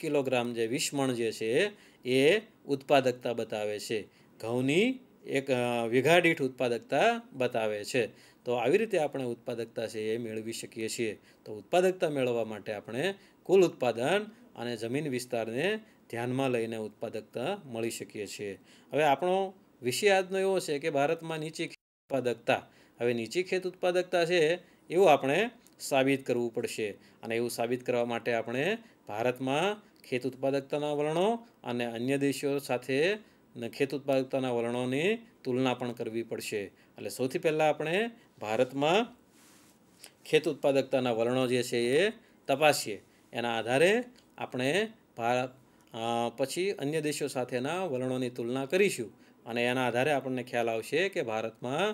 kilogram જે વિષમણ જે છે એ ઉત્પાદકતા બતાવે છે ઘઉંની એક વીઘા ઉત્પાદકતા બતાવે છે તો આવી રીતે આપણે ઉત્પાદકતા છે એ મેળવી શકીએ છીએ તો ઉત્પાદકતા મેળવવા માટે આપણે કુલ ઉત્પાદન અને જમીન વિસ્તારને ધ્યાનમાં લઈને ઉત્પાદકતા મળી શકીએ છીએ હવે આપણો વિષય આજનો એવો છે કે ભારતમાં નીચી ઉત્પાદકતા હવે નીચી ખેત ઉત્પાદકતા છે એવું આપણે સાબિત કરવું પડશે અને એવું સાબિત કરવા માટે આપણે ભારતમાં ખેત ઉત્પાદકતાના વલણો અને અન્ય દેશો સાથે ખેત ઉત્પાદકતાના વલણોની તુલના પણ કરવી પડશે એટલે સૌથી પહેલાં આપણે ભારતમાં ખેત ઉત્પાદકતાના વલણો જે છે એ તપાસીએ એના આધારે આપણે ભારત પછી અન્ય દેશો સાથેના વલણોની તુલના કરીશું અને એના આધારે આપણને ખ્યાલ આવશે કે ભારતમાં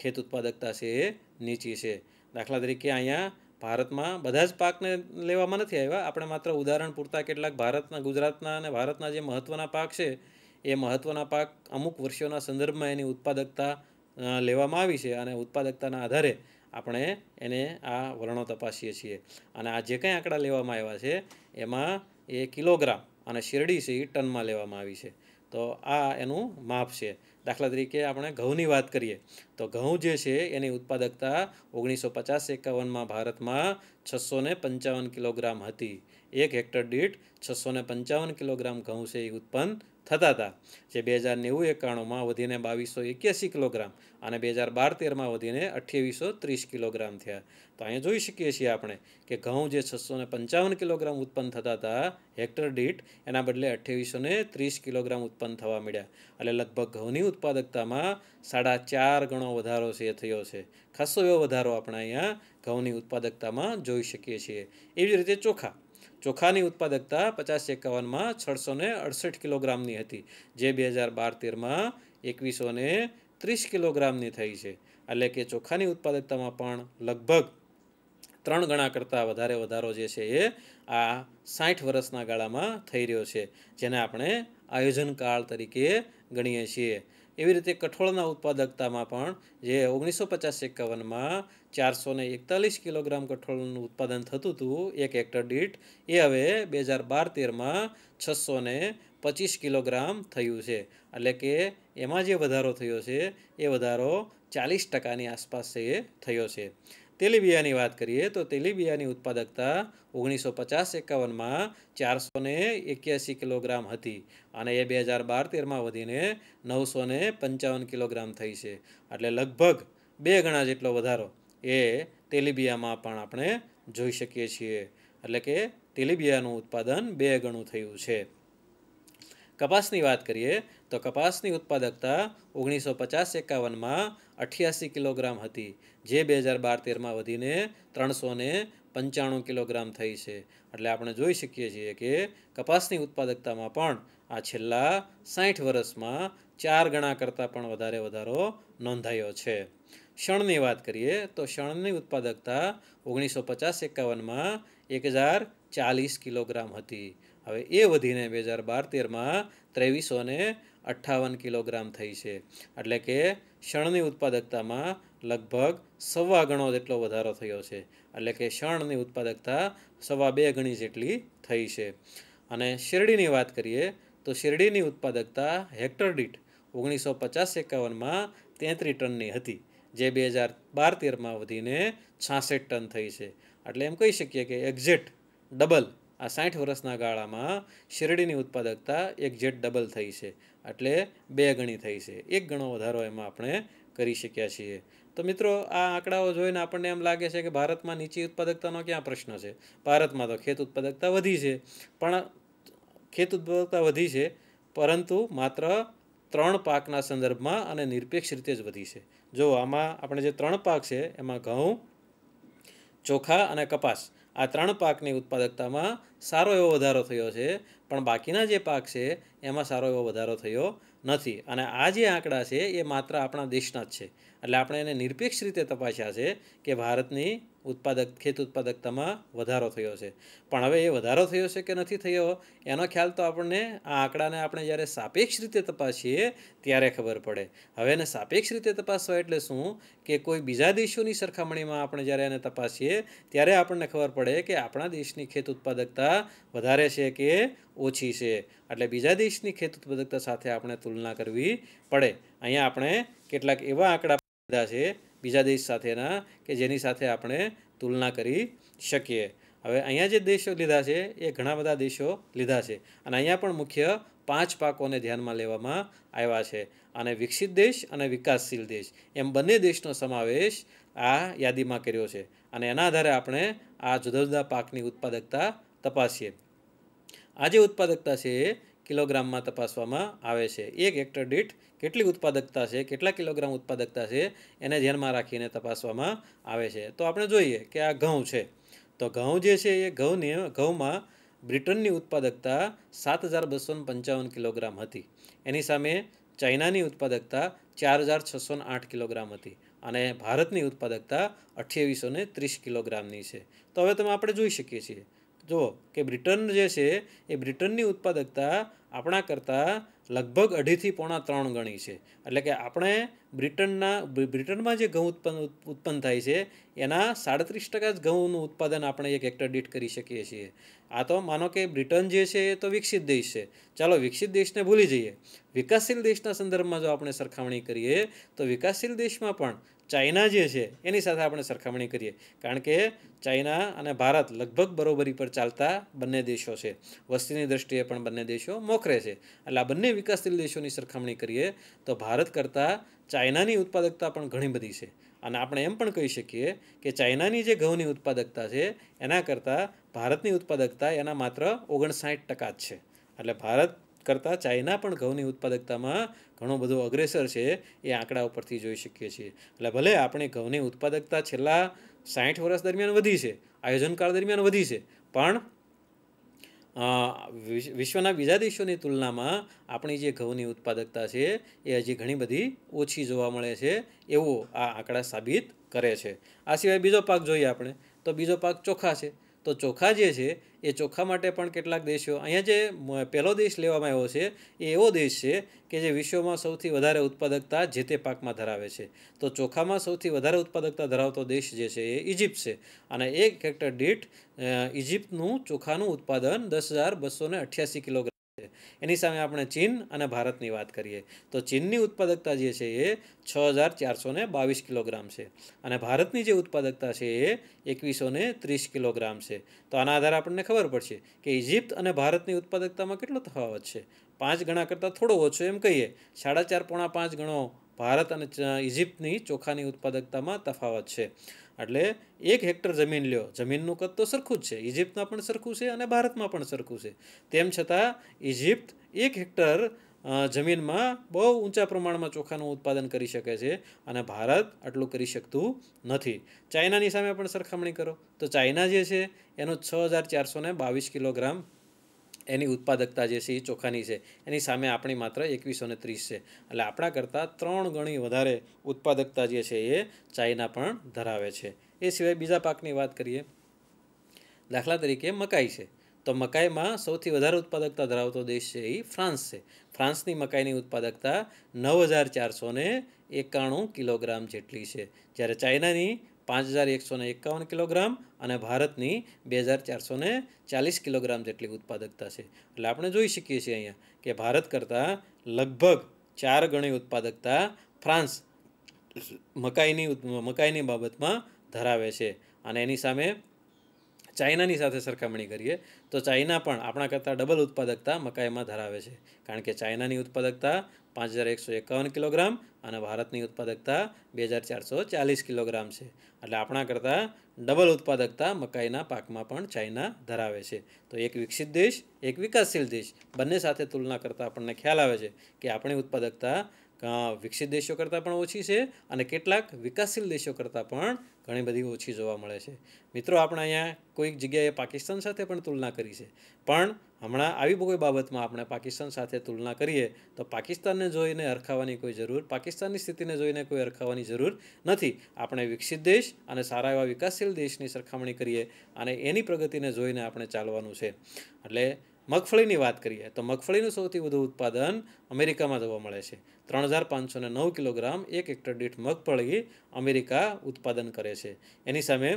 ખેત ઉત્પાદકતા છે એ નીચી છે દાખલા તરીકે અહીંયા ભારતમાં બધા જ પાકને લેવામાં નથી આવ્યા આપણે માત્ર ઉદાહરણ પૂરતા કેટલાક ભારતના ગુજરાતના અને ભારતના જે મહત્ત્વના પાક છે એ મહત્ત્વના પાક અમુક વર્ષોના સંદર્ભમાં એની ઉત્પાદકતા લેવામાં આવી છે અને ઉત્પાદકતાના આધારે આપણે એને આ વર્ણો તપાસીએ છીએ અને આ જે કંઈ આંકડા લેવામાં આવ્યા છે એમાં એ કિલોગ્રામ અને શેરડી છે એ ટનમાં લેવામાં આવી છે તો આ એનું માપ છે દાખલા તરીકે આપણે ઘઉંની વાત કરીએ તો ઘઉં જે છે એની ઉત્પાદકતા ઓગણીસો પચાસ એકાવનમાં ભારતમાં છસો પંચાવન કિલોગ્રામ હતી એક હેક્ટર દીઠ છસો પંચાવન કિલોગ્રામ ઘઉં છે એ ઉત્પન્ન થતા હતા જે બે હજાર નેવું એકાણુંમાં વધીને બાવીસો એક્યાસી કિલોગ્રામ અને બે હજાર બાર તેરમાં વધીને અઠ્યાવીસો ત્રીસ કિલોગ્રામ થયા તો અહીંયા જોઈ શકીએ છીએ આપણે કે ઘઉં જે છસો ને પંચાવન કિલોગ્રામ ઉત્પન્ન થતા હતા હેક્ટર દીઠ એના બદલે અઠ્યાવીસો ને ત્રીસ કિલોગ્રામ ઉત્પન્ન થવા મળ્યા એટલે લગભગ ઘઉંની ઉત્પાદકતામાં સાડા ચાર ગણો વધારો છે એ થયો છે ખાસો એવો વધારો આપણે અહીંયા ઘઉંની ઉત્પાદકતામાં જોઈ શકીએ છીએ એવી રીતે ચોખા ચોખાની ઉત્પાદકતા પચાસ એકાવનમાં છસો ને અડસઠ કિલોગ્રામની હતી જે બે હજાર બાર તેરમાં એકવીસો ને ત્રીસ કિલોગ્રામની થઈ છે એટલે કે ચોખાની ઉત્પાદકતામાં પણ લગભગ ત્રણ ગણા કરતાં વધારે વધારો જે છે એ આ સાઠ વર્ષના ગાળામાં થઈ રહ્યો છે જેને આપણે આયોજનકાળ તરીકે ગણીએ છીએ એવી રીતે કઠોળના ઉત્પાદકતામાં પણ જે ઓગણીસો પચાસ એકાવનમાં ચારસો ને એકતાલીસ કિલોગ્રામ કઠોળનું ઉત્પાદન થતું હતું એક હેક્ટર દીઠ એ હવે બે હજાર બાર તેરમાં છસો ને પચીસ કિલોગ્રામ થયું છે એટલે કે એમાં જે વધારો થયો છે એ વધારો ચાલીસ ટકાની આસપાસ એ થયો છે તેલીબિયાની વાત કરીએ તો તેલીબિયાની ઉત્પાદકતા ઓગણીસો પચાસ એકાવનમાં ચારસો ને એક્યાસી કિલોગ્રામ હતી અને એ બે હજાર બાર તેરમાં વધીને નવસો ને પંચાવન કિલોગ્રામ થઈ છે એટલે લગભગ બે ગણા જેટલો વધારો એ તેલીબિયામાં પણ આપણે જોઈ શકીએ છીએ એટલે કે તેલીબિયાનું ઉત્પાદન બે ગણું થયું છે કપાસની વાત કરીએ તો કપાસની ઉત્પાદકતા ઓગણીસો પચાસ એકાવનમાં અઠ્યાસી કિલોગ્રામ હતી જે બે હજાર બાર તેરમાં વધીને ત્રણસો પંચાણું કિલોગ્રામ થઈ છે એટલે આપણે જોઈ શકીએ છીએ કે કપાસની ઉત્પાદકતામાં પણ આ છેલ્લા સાઠ વર્ષમાં ચાર ગણા કરતાં પણ વધારે વધારો નોંધાયો છે શણની વાત કરીએ તો શણની ઉત્પાદકતા ઓગણીસો પચાસ એકાવનમાં એક હજાર ચાલીસ કિલોગ્રામ હતી હવે એ વધીને બે હજાર બાર તેરમાં ત્રેવીસો ને અઠ્ઠાવન કિલોગ્રામ થઈ છે એટલે કે શણની ઉત્પાદકતામાં લગભગ સવા ગણો જેટલો વધારો થયો છે એટલે કે શણની ઉત્પાદકતા સવા બે ગણી જેટલી થઈ છે અને શેરડીની વાત કરીએ તો શેરડીની ઉત્પાદકતા હેક્ટર દીઠ ઓગણીસો પચાસ એકાવનમાં તેત્રીસ ટનની હતી જે બે હજાર બાર તેરમાં વધીને છાસઠ ટન થઈ છે એટલે એમ કહી શકીએ કે એક્ઝેટ ડબલ આ સાઠ વર્ષના ગાળામાં શેરડીની ઉત્પાદકતા એક ડબલ થઈ છે એટલે બે ગણી થઈ છે એક ગણો વધારો એમાં આપણે કરી શક્યા છીએ તો મિત્રો આ આંકડાઓ જોઈને આપણને એમ લાગે છે કે ભારતમાં નીચી ઉત્પાદકતાનો ક્યાં પ્રશ્ન છે ભારતમાં તો ખેત ઉત્પાદકતા વધી છે પણ ખેત ઉત્પાદકતા વધી છે પરંતુ માત્ર ત્રણ પાકના સંદર્ભમાં અને નિરપેક્ષ રીતે જ વધી છે જો આમાં આપણે જે ત્રણ પાક છે એમાં ઘઉં ચોખા અને કપાસ આ ત્રણ પાકની ઉત્પાદકતામાં સારો એવો વધારો થયો છે પણ બાકીના જે પાક છે એમાં સારો એવો વધારો થયો નથી અને આ જે આંકડા છે એ માત્ર આપણા દેશના જ છે એટલે આપણે એને નિરપેક્ષ રીતે તપાસ્યા છે કે ભારતની ઉત્પાદક ખેત ઉત્પાદકતામાં વધારો થયો છે પણ હવે એ વધારો થયો છે કે નથી થયો એનો ખ્યાલ તો આપણને આ આંકડાને આપણે જ્યારે સાપેક્ષ રીતે તપાસીએ ત્યારે ખબર પડે હવે એને સાપેક્ષ રીતે તપાસવા એટલે શું કે કોઈ બીજા દેશોની સરખામણીમાં આપણે જ્યારે એને તપાસીએ ત્યારે આપણને ખબર પડે કે આપણા દેશની ખેત ઉત્પાદકતા વધારે છે કે ઓછી છે એટલે બીજા દેશની ખેત ઉત્પાદકતા સાથે આપણે તુલના કરવી પડે અહીંયા આપણે કેટલાક એવા આંકડા લીધા છે બીજા દેશ સાથેના કે જેની સાથે આપણે તુલના કરી શકીએ હવે અહીંયા જે દેશો લીધા છે એ ઘણા બધા દેશો લીધા છે અને અહીંયા પણ મુખ્ય પાંચ પાકોને ધ્યાનમાં લેવામાં આવ્યા છે અને વિકસિત દેશ અને વિકાસશીલ દેશ એમ બંને દેશનો સમાવેશ આ યાદીમાં કર્યો છે અને એના આધારે આપણે આ જુદા જુદા પાકની ઉત્પાદકતા તપાસીએ આ જે ઉત્પાદકતા છે કિલોગ્રામમાં તપાસવામાં આવે છે એક હેક્ટર દીઠ કેટલી ઉત્પાદકતા છે કેટલા કિલોગ્રામ ઉત્પાદકતા છે એને ધ્યાનમાં રાખીને તપાસવામાં આવે છે તો આપણે જોઈએ કે આ ઘઉં છે તો ઘઉં જે છે એ ઘઉંને ઘઉંમાં બ્રિટનની ઉત્પાદકતા સાત હજાર બસો પંચાવન કિલોગ્રામ હતી એની સામે ચાઇનાની ઉત્પાદકતા ચાર હજાર છસો આઠ કિલોગ્રામ હતી અને ભારતની ઉત્પાદકતા અઠ્યાવીસો ને ત્રીસ કિલોગ્રામની છે તો હવે તમે આપણે જોઈ શકીએ છીએ જુઓ કે બ્રિટન જે છે એ બ્રિટનની ઉત્પાદકતા આપણા કરતાં લગભગ અઢીથી પોણા ત્રણ ગણી છે એટલે કે આપણે બ્રિટનના બ્રિટનમાં જે ઘઉં ઉત્પન્ન ઉત્પન્ન થાય છે એના સાડત્રીસ ટકા જ ઘઉંનું ઉત્પાદન આપણે એક હેક્ટર દીઠ કરી શકીએ છીએ આ તો માનો કે બ્રિટન જે છે એ તો વિકસિત દેશ છે ચાલો વિકસિત દેશને ભૂલી જઈએ વિકાસશીલ દેશના સંદર્ભમાં જો આપણે સરખામણી કરીએ તો વિકાસશીલ દેશમાં પણ ચાઇના જે છે એની સાથે આપણે સરખામણી કરીએ કારણ કે ચાઇના અને ભારત લગભગ બરોબરી પર ચાલતા બંને દેશો છે વસ્તીની દ્રષ્ટિએ પણ બંને દેશો મોખરે છે એટલે આ બંને વિકાસશીલ દેશોની સરખામણી કરીએ તો ભારત કરતાં ચાઇનાની ઉત્પાદકતા પણ ઘણી બધી છે અને આપણે એમ પણ કહી શકીએ કે ચાઇનાની જે ઘઉંની ઉત્પાદકતા છે એના કરતાં ભારતની ઉત્પાદકતા એના માત્ર ઓગણસાઠ ટકા જ છે એટલે ભારત કરતાં ચાઇના પણ ઘઉંની ઉત્પાદકતામાં ઘણો બધો અગ્રેસર છે એ આંકડા ઉપરથી જોઈ શકીએ છીએ એટલે ભલે આપણે ઘઉંની ઉત્પાદકતા છેલ્લા સાઠ વર્ષ દરમિયાન વધી છે આયોજનકાળ દરમિયાન વધી છે પણ વિશ્વના બીજા દેશોની તુલનામાં આપણી જે ઘઉંની ઉત્પાદકતા છે એ હજી ઘણી બધી ઓછી જોવા મળે છે એવો આ આંકડા સાબિત કરે છે આ સિવાય બીજો પાક જોઈએ આપણે તો બીજો પાક ચોખા છે તો ચોખા જે છે એ ચોખા માટે પણ કેટલાક દેશો અહીંયા જે પહેલો દેશ લેવામાં આવ્યો છે એ એવો દેશ છે કે જે વિશ્વમાં સૌથી વધારે ઉત્પાદકતા જે તે પાકમાં ધરાવે છે તો ચોખામાં સૌથી વધારે ઉત્પાદકતા ધરાવતો દેશ જે છે એ ઇજિપ્ત છે અને એક હેક્ટર દીઠ ઇજિપ્તનું ચોખાનું ઉત્પાદન દસ હજાર બસો અઠ્યાસી કિલોગ્રામ છે એની સામે આપણે ચીન અને ભારતની વાત કરીએ તો ચીનની ઉત્પાદકતા જે છે એ છ હજાર ચારસો ને બાવીસ કિલોગ્રામ છે અને ભારતની જે ઉત્પાદકતા છે એ એકવીસો ત્રીસ કિલોગ્રામ છે તો આના આધારે આપણને ખબર પડશે કે ઇજિપ્ત અને ભારતની ઉત્પાદકતામાં કેટલો તફાવત છે પાંચ ગણા કરતાં થોડો ઓછો એમ કહીએ સાડા ચાર પોણા પાંચ ગણો ભારત અને ઇજિપ્તની ચોખાની ઉત્પાદકતામાં તફાવત છે એટલે એક હેક્ટર જમીન લ્યો જમીનનું કદ તો સરખું જ છે ઇજિપ્તમાં પણ સરખું છે અને ભારતમાં પણ સરખું છે તેમ છતાં ઇજિપ્ત એક હેક્ટર જમીનમાં બહુ ઊંચા પ્રમાણમાં ચોખાનું ઉત્પાદન કરી શકે છે અને ભારત આટલું કરી શકતું નથી ચાઇનાની સામે પણ સરખામણી કરો તો ચાઇના જે છે એનો છ હજાર ચારસો બાવીસ કિલોગ્રામ એની ઉત્પાદકતા જે છે એ ચોખાની છે એની સામે આપણી માત્ર એકવીસો ને ત્રીસ છે એટલે આપણા કરતાં ત્રણ ગણી વધારે ઉત્પાદકતા જે છે એ ચાઇના પણ ધરાવે છે એ સિવાય બીજા પાકની વાત કરીએ દાખલા તરીકે મકાઈ છે તો મકાઈમાં સૌથી વધારે ઉત્પાદકતા ધરાવતો દેશ છે એ ફ્રાન્સ છે ફ્રાન્સની મકાઈની ઉત્પાદકતા નવ હજાર ચારસો એકાણું કિલોગ્રામ જેટલી છે જ્યારે ચાઇનાની પાંચ હજાર એકસો એકાવન કિલોગ્રામ અને ભારતની બે હજાર ચારસો ચાલીસ કિલોગ્રામ જેટલી ઉત્પાદકતા છે એટલે આપણે જોઈ શકીએ છીએ અહીંયા કે ભારત કરતાં લગભગ ચાર ગણી ઉત્પાદકતા ફ્રાન્સ મકાઈની મકાઈની બાબતમાં ધરાવે છે અને એની સામે ચાઇનાની સાથે સરખામણી કરીએ તો ચાઇના પણ આપણા કરતાં ડબલ ઉત્પાદકતા મકાઈમાં ધરાવે છે કારણ કે ચાઇનાની ઉત્પાદકતા પાંચ હજાર એકસો એકાવન કિલોગ્રામ અને ભારતની ઉત્પાદકતા બે હજાર ચારસો ચાલીસ કિલોગ્રામ છે એટલે આપણા કરતાં ડબલ ઉત્પાદકતા મકાઈના પાકમાં પણ ચાઇના ધરાવે છે તો એક વિકસિત દેશ એક વિકાસશીલ દેશ બંને સાથે તુલના કરતાં આપણને ખ્યાલ આવે છે કે આપણી ઉત્પાદકતા વિકસિત દેશો કરતાં પણ ઓછી છે અને કેટલાક વિકાસશીલ દેશો કરતાં પણ ઘણી બધી ઓછી જોવા મળે છે મિત્રો આપણે અહીંયા કોઈક જગ્યાએ પાકિસ્તાન સાથે પણ તુલના કરી છે પણ હમણાં આવી કોઈ બાબતમાં આપણે પાકિસ્તાન સાથે તુલના કરીએ તો પાકિસ્તાનને જોઈને હરખાવાની કોઈ જરૂર પાકિસ્તાનની સ્થિતિને જોઈને કોઈ હરખાવાની જરૂર નથી આપણે વિકસિત દેશ અને સારા એવા વિકાસશીલ દેશની સરખામણી કરીએ અને એની પ્રગતિને જોઈને આપણે ચાલવાનું છે એટલે મગફળીની વાત કરીએ તો મગફળીનું સૌથી વધુ ઉત્પાદન અમેરિકામાં જોવા મળે છે ત્રણ હજાર પાંચસો ને નવ કિલોગ્રામ એક હેક્ટર દીઠ મગફળી અમેરિકા ઉત્પાદન કરે છે એની સામે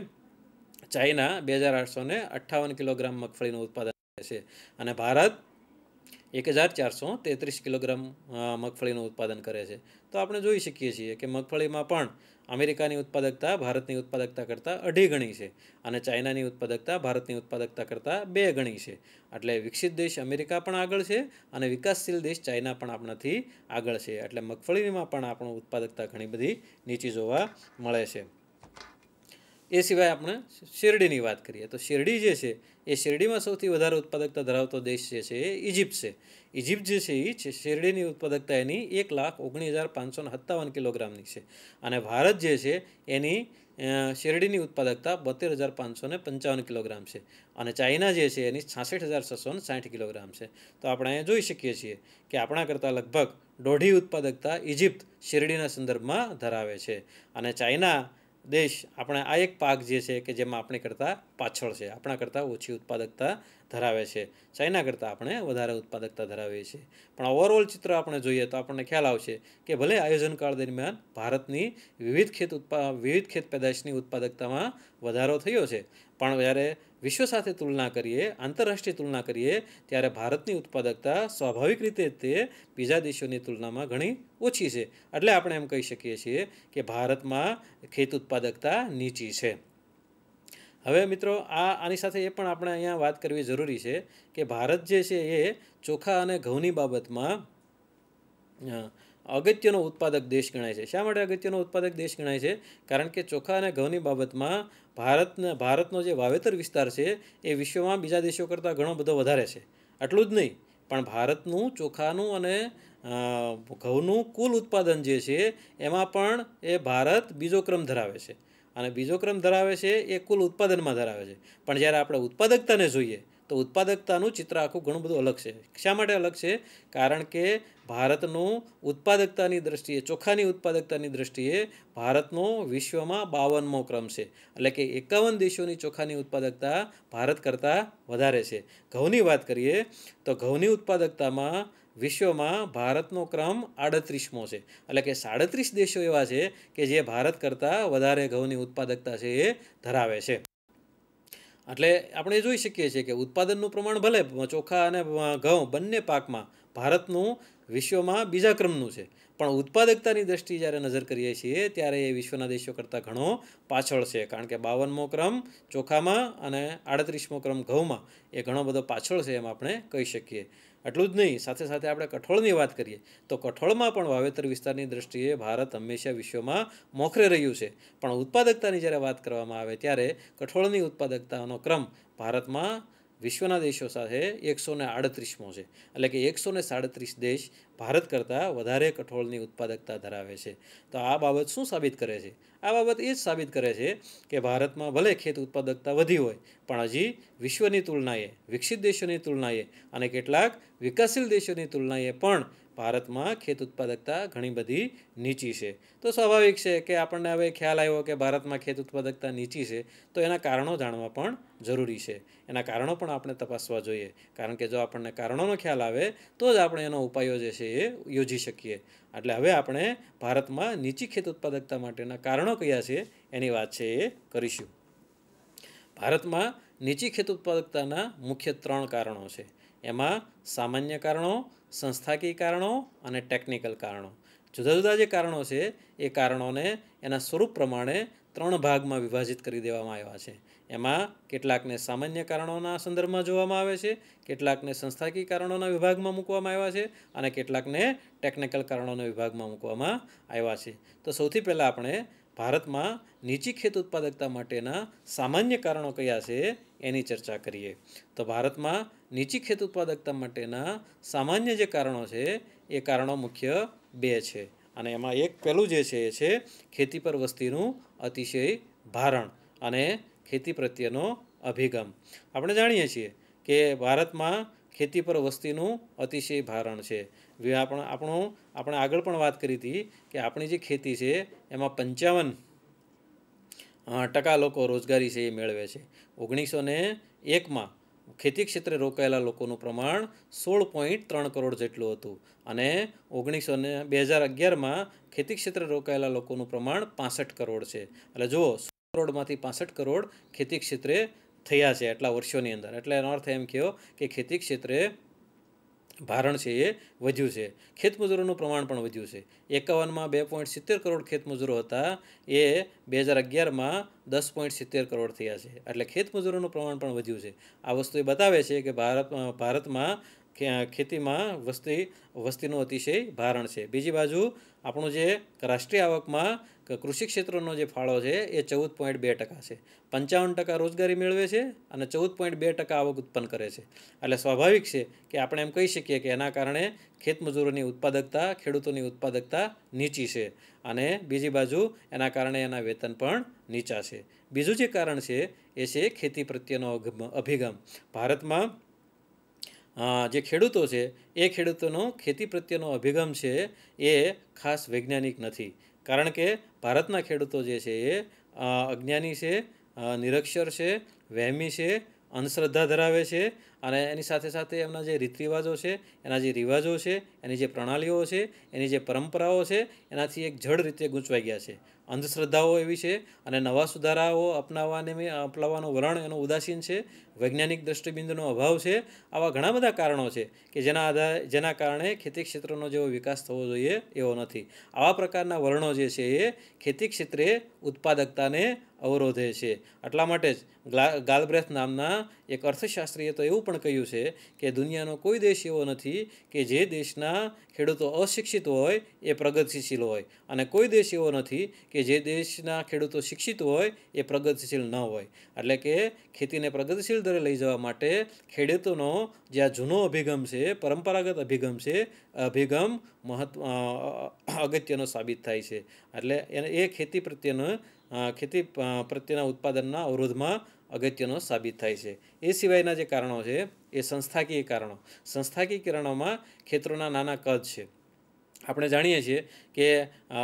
ચાઇના બે હજાર આઠસો ને અઠ્ઠાવન કિલોગ્રામ મગફળીનું ઉત્પાદન કરે છે અને ભારત એક હજાર ચારસો તેત્રીસ કિલોગ્રામ મગફળીનું ઉત્પાદન કરે છે તો આપણે જોઈ શકીએ છીએ કે મગફળીમાં પણ અમેરિકાની ઉત્પાદકતા ભારતની ઉત્પાદકતા કરતાં અઢી ગણી છે અને ચાઇનાની ઉત્પાદકતા ભારતની ઉત્પાદકતા કરતાં બે ગણી છે એટલે વિકસિત દેશ અમેરિકા પણ આગળ છે અને વિકાસશીલ દેશ ચાઇના પણ આપણાથી આગળ છે એટલે મગફળીમાં પણ આપણું ઉત્પાદકતા ઘણી બધી નીચી જોવા મળે છે એ સિવાય આપણે શેરડીની વાત કરીએ તો શેરડી જે છે એ શેરડીમાં સૌથી વધારે ઉત્પાદકતા ધરાવતો દેશ જે છે એ ઇજિપ્ત છે ઇજિપ્ત જે છે એ શેરડીની ઉત્પાદકતા એની એક લાખ ઓગણીસ હજાર પાંચસો સત્તાવન કિલોગ્રામની છે અને ભારત જે છે એની શેરડીની ઉત્પાદકતા બોતેર હજાર પાંચસો ને પંચાવન કિલોગ્રામ છે અને ચાઇના જે છે એની છાસઠ હજાર છસો સાઠ કિલોગ્રામ છે તો આપણે અહીંયા જોઈ શકીએ છીએ કે આપણા કરતાં લગભગ દોઢી ઉત્પાદકતા ઇજિપ્ત શેરડીના સંદર્ભમાં ધરાવે છે અને ચાઇના દેશ આપણા આ એક પાક જે છે કે જેમાં આપણે કરતાં પાછળ છે આપણા કરતાં ઓછી ઉત્પાદકતા ધરાવે છે ચાઇના કરતાં આપણે વધારે ઉત્પાદકતા ધરાવીએ છીએ પણ ઓવરઓલ ચિત્ર આપણે જોઈએ તો આપણને ખ્યાલ આવશે કે ભલે આયોજનકાળ દરમિયાન ભારતની વિવિધ ખેત ઉત્પા વિવિધ ખેત પેદાશની ઉત્પાદકતામાં વધારો થયો છે પણ જ્યારે વિશ્વ સાથે તુલના કરીએ આંતરરાષ્ટ્રીય તુલના કરીએ ત્યારે ભારતની ઉત્પાદકતા સ્વાભાવિક રીતે તે બીજા દેશોની તુલનામાં ઘણી ઓછી છે એટલે આપણે એમ કહી શકીએ છીએ કે ભારતમાં ખેત ઉત્પાદકતા નીચી છે હવે મિત્રો આ આની સાથે એ પણ આપણે અહીંયા વાત કરવી જરૂરી છે કે ભારત જે છે એ ચોખા અને ઘઉંની બાબતમાં અગત્યનો ઉત્પાદક દેશ ગણાય છે શા માટે અગત્યનો ઉત્પાદક દેશ ગણાય છે કારણ કે ચોખા અને ઘઉંની બાબતમાં ભારતને ભારતનો જે વાવેતર વિસ્તાર છે એ વિશ્વમાં બીજા દેશો કરતાં ઘણો બધો વધારે છે આટલું જ નહીં પણ ભારતનું ચોખાનું અને ઘઉંનું કુલ ઉત્પાદન જે છે એમાં પણ એ ભારત બીજો ક્રમ ધરાવે છે અને બીજો ક્રમ ધરાવે છે એ કુલ ઉત્પાદનમાં ધરાવે છે પણ જ્યારે આપણે ઉત્પાદકતાને જોઈએ તો ઉત્પાદકતાનું ચિત્ર આખું ઘણું બધું અલગ છે શા માટે અલગ છે કારણ કે ભારતનું ઉત્પાદકતાની દ્રષ્ટિએ ચોખાની ઉત્પાદકતાની દ્રષ્ટિએ ભારતનો વિશ્વમાં બાવનમો ક્રમ છે એટલે કે એકાવન દેશોની ચોખાની ઉત્પાદકતા ભારત કરતાં વધારે છે ઘઉંની વાત કરીએ તો ઘઉંની ઉત્પાદકતામાં વિશ્વમાં ભારતનો ક્રમ આડત્રીસમો છે એટલે કે સાડત્રીસ દેશો એવા છે કે જે ભારત કરતાં વધારે ઘઉંની ઉત્પાદકતા છે એ ધરાવે છે એટલે આપણે જોઈ શકીએ છીએ કે ઉત્પાદનનું પ્રમાણ ભલે ચોખા અને ઘઉં બંને પાકમાં ભારતનું વિશ્વમાં બીજા ક્રમનું છે પણ ઉત્પાદકતાની દ્રષ્ટિ જ્યારે નજર કરીએ છીએ ત્યારે એ વિશ્વના દેશો કરતાં ઘણો પાછળ છે કારણ કે બાવનમો ક્રમ ચોખામાં અને આડત્રીસમો ક્રમ ઘઉંમાં એ ઘણો બધો પાછળ છે એમ આપણે કહી શકીએ એટલું જ નહીં સાથે સાથે આપણે કઠોળની વાત કરીએ તો કઠોળમાં પણ વાવેતર વિસ્તારની દ્રષ્ટિએ ભારત હંમેશા વિશ્વમાં મોખરે રહ્યું છે પણ ઉત્પાદકતાની જ્યારે વાત કરવામાં આવે ત્યારે કઠોળની ઉત્પાદકતાનો ક્રમ ભારતમાં વિશ્વના દેશો સાથે એકસો ને આડત્રીસમો છે એટલે કે એકસો ને સાડત્રીસ દેશ ભારત કરતાં વધારે કઠોળની ઉત્પાદકતા ધરાવે છે તો આ બાબત શું સાબિત કરે છે આ બાબત એ જ સાબિત કરે છે કે ભારતમાં ભલે ખેત ઉત્પાદકતા વધી હોય પણ હજી વિશ્વની તુલનાએ વિકસિત દેશોની તુલનાએ અને કેટલાક વિકાસશીલ દેશોની તુલનાએ પણ ભારતમાં ખેત ઉત્પાદકતા ઘણી બધી નીચી છે તો સ્વાભાવિક છે કે આપણને હવે ખ્યાલ આવ્યો કે ભારતમાં ખેત ઉત્પાદકતા નીચી છે તો એના કારણો જાણવા પણ જરૂરી છે એના કારણો પણ આપણે તપાસવા જોઈએ કારણ કે જો આપણને કારણોનો ખ્યાલ આવે તો જ આપણે એનો ઉપાયો જે છે એ યોજી શકીએ એટલે હવે આપણે ભારતમાં નીચી ખેત ઉત્પાદકતા માટેના કારણો કયા છે એની વાત છે એ કરીશું ભારતમાં નીચી ખેત ઉત્પાદકતાના મુખ્ય ત્રણ કારણો છે એમાં સામાન્ય કારણો સંસ્થાકીય કારણો અને ટેકનિકલ કારણો જુદા જુદા જે કારણો છે એ કારણોને એના સ્વરૂપ પ્રમાણે ત્રણ ભાગમાં વિભાજિત કરી દેવામાં આવ્યા છે એમાં કેટલાકને સામાન્ય કારણોના સંદર્ભમાં જોવામાં આવે છે કેટલાકને સંસ્થાકીય કારણોના વિભાગમાં મૂકવામાં આવ્યા છે અને કેટલાકને ટેકનિકલ કારણોના વિભાગમાં મૂકવામાં આવ્યા છે તો સૌથી પહેલાં આપણે ભારતમાં નીચી ખેત ઉત્પાદકતા માટેના સામાન્ય કારણો કયા છે એની ચર્ચા કરીએ તો ભારતમાં નીચી ખેત ઉત્પાદકતા માટેના સામાન્ય જે કારણો છે એ કારણો મુખ્ય બે છે અને એમાં એક પહેલું જે છે એ છે ખેતી પર વસ્તીનું અતિશય ભારણ અને ખેતી પ્રત્યેનો અભિગમ આપણે જાણીએ છીએ કે ભારતમાં ખેતી પર વસ્તીનું અતિશય ભારણ છે આપણે આપણું આપણે આગળ પણ વાત કરી હતી કે આપણી જે ખેતી છે એમાં પંચાવન ટકા લોકો રોજગારી છે એ મેળવે છે ઓગણીસો ને એકમાં ખેતી ક્ષેત્રે રોકાયેલા લોકોનું પ્રમાણ સોળ પોઈન્ટ ત્રણ કરોડ જેટલું હતું અને ઓગણીસો ને બે હજાર અગિયારમાં ખેતી ક્ષેત્રે રોકાયેલા લોકોનું પ્રમાણ પાસઠ કરોડ છે એટલે જુઓ સો કરોડમાંથી પાસઠ કરોડ ખેતી ક્ષેત્રે થયા છે આટલા વર્ષોની અંદર એટલે એનો અર્થ એમ કહ્યો કે ખેતી ક્ષેત્રે ભારણ છે એ વધ્યું છે ખેતમજૂરોનું પ્રમાણ પણ વધ્યું છે એકાવનમાં બે પોઈન્ટ સિત્તેર કરોડ ખેતમજૂરો હતા એ બે હજાર અગિયારમાં દસ પોઈન્ટ સિત્તેર કરોડ થયા છે એટલે ખેતમજૂરોનું પ્રમાણ પણ વધ્યું છે આ વસ્તુ એ બતાવે છે કે ભારત ભારતમાં ખેતીમાં વસ્તી વસ્તીનું અતિશય ભારણ છે બીજી બાજુ આપણું જે રાષ્ટ્રીય આવકમાં કૃષિ ક્ષેત્રનો જે ફાળો છે એ ચૌદ પોઈન્ટ બે ટકા છે પંચાવન ટકા રોજગારી મેળવે છે અને ચૌદ પોઈન્ટ બે ટકા આવક ઉત્પન્ન કરે છે એટલે સ્વાભાવિક છે કે આપણે એમ કહી શકીએ કે એના કારણે ખેતમજૂરોની ઉત્પાદકતા ખેડૂતોની ઉત્પાદકતા નીચી છે અને બીજી બાજુ એના કારણે એના વેતન પણ નીચા છે બીજું જે કારણ છે એ છે ખેતી પ્રત્યેનો અભિગમ ભારતમાં જે ખેડૂતો છે એ ખેડૂતોનો ખેતી પ્રત્યેનો અભિગમ છે એ ખાસ વૈજ્ઞાનિક નથી કારણ કે ભારતના ખેડૂતો જે છે એ અજ્ઞાની છે નિરક્ષર છે વહેમી છે અંધશ્રદ્ધા ધરાવે છે અને એની સાથે સાથે એમના જે રીત રિવાજો છે એના જે રિવાજો છે એની જે પ્રણાલીઓ છે એની જે પરંપરાઓ છે એનાથી એક જડ રીતે ગૂંચવાઈ ગયા છે અંધશ્રદ્ધાઓ એવી છે અને નવા સુધારાઓ અપનાવવાને અપનાવવાનું વલણ એનું ઉદાસીન છે વૈજ્ઞાનિક દ્રષ્ટિબિંદુનો અભાવ છે આવા ઘણા બધા કારણો છે કે જેના આધારે જેના કારણે ખેતી ક્ષેત્રનો જેવો વિકાસ થવો જોઈએ એવો નથી આવા પ્રકારના વલણો જે છે એ ખેતી ક્ષેત્રે ઉત્પાદકતાને અવરોધે છે આટલા માટે જ ગાલબ્રેથ નામના એક અર્થશાસ્ત્રીએ તો એવું પણ કહ્યું છે કે દુનિયાનો કોઈ દેશ એવો નથી કે જે દેશના ખેડૂતો અશિક્ષિત હોય એ પ્રગતિશીલ હોય અને કોઈ દેશ એવો નથી કે જે દેશના ખેડૂતો શિક્ષિત હોય એ પ્રગતિશીલ ન હોય એટલે કે ખેતીને પ્રગતિશીલ દરે લઈ જવા માટે ખેડૂતોનો જે આ જૂનો અભિગમ છે પરંપરાગત અભિગમ છે અભિગમ મહત્વ અગત્યનો સાબિત થાય છે એટલે એને એ ખેતી પ્રત્યેનો ખેતી પ્રત્યેના ઉત્પાદનના અવરોધમાં અગત્યનો સાબિત થાય છે એ સિવાયના જે કારણો છે એ સંસ્થાકીય કારણો સંસ્થાકીય કારણોમાં ખેતરોના નાના કદ છે આપણે જાણીએ છીએ કે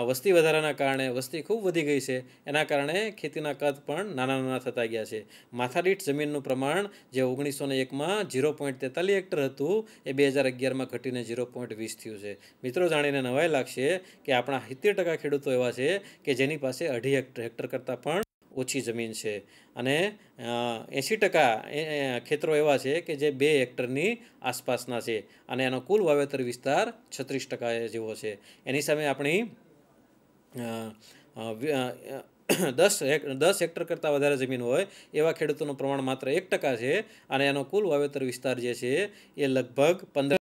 વસ્તી વધારાના કારણે વસ્તી ખૂબ વધી ગઈ છે એના કારણે ખેતીના કદ પણ નાના નાના થતા ગયા છે માથાદીઠ જમીનનું પ્રમાણ જે ઓગણીસો ને એકમાં ઝીરો પોઈન્ટ તેતાલીસ હેક્ટર હતું એ બે હજાર અગિયારમાં ઘટીને ઝીરો પોઈન્ટ વીસ થયું છે મિત્રો જાણીને નવાઈ લાગશે કે આપણા સિત્તેર ટકા ખેડૂતો એવા છે કે જેની પાસે અઢી હેક્ટર હેક્ટર કરતાં પણ ઓછી જમીન છે અને એંસી ટકા ખેતરો એવા છે કે જે બે હેક્ટરની આસપાસના છે અને એનો કુલ વાવેતર વિસ્તાર છત્રીસ ટકા જેવો છે એની સામે આપણી દસ દસ હેક્ટર કરતાં વધારે જમીન હોય એવા ખેડૂતોનું પ્રમાણ માત્ર એક ટકા છે અને એનો કુલ વાવેતર વિસ્તાર જે છે એ લગભગ પંદર